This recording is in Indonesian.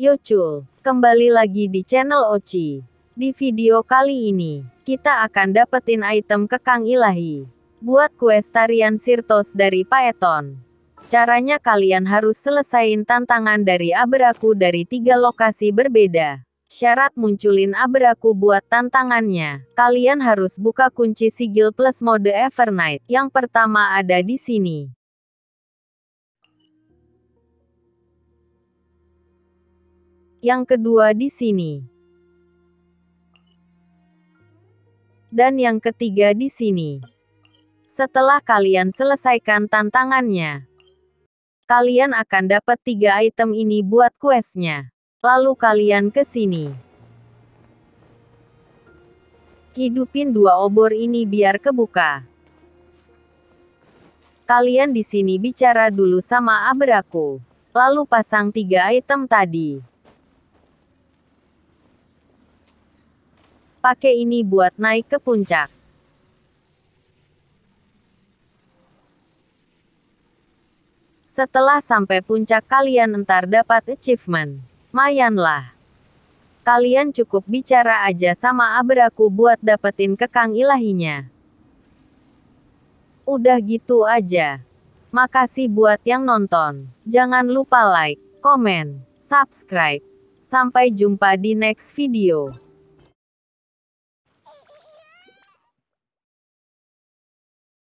Yocul, kembali lagi di channel Oci. Di video kali ini, kita akan dapetin item kekang ilahi. Buat quest tarian Sirtos dari Paeton. Caranya kalian harus selesain tantangan dari Abraku dari tiga lokasi berbeda. Syarat munculin Abraku buat tantangannya. Kalian harus buka kunci sigil plus mode Evernight. Yang pertama ada di sini. yang kedua di sini, dan yang ketiga di sini. Setelah kalian selesaikan tantangannya, kalian akan dapat tiga item ini buat questnya. Lalu kalian ke sini. Hidupin dua obor ini biar kebuka. Kalian di sini bicara dulu sama Abraku. Lalu pasang tiga item tadi. Pakai ini buat naik ke puncak. Setelah sampai puncak kalian entar dapat achievement. Mayanlah. Kalian cukup bicara aja sama abraku buat dapetin kekang ilahinya. Udah gitu aja. Makasih buat yang nonton. Jangan lupa like, komen, subscribe. Sampai jumpa di next video.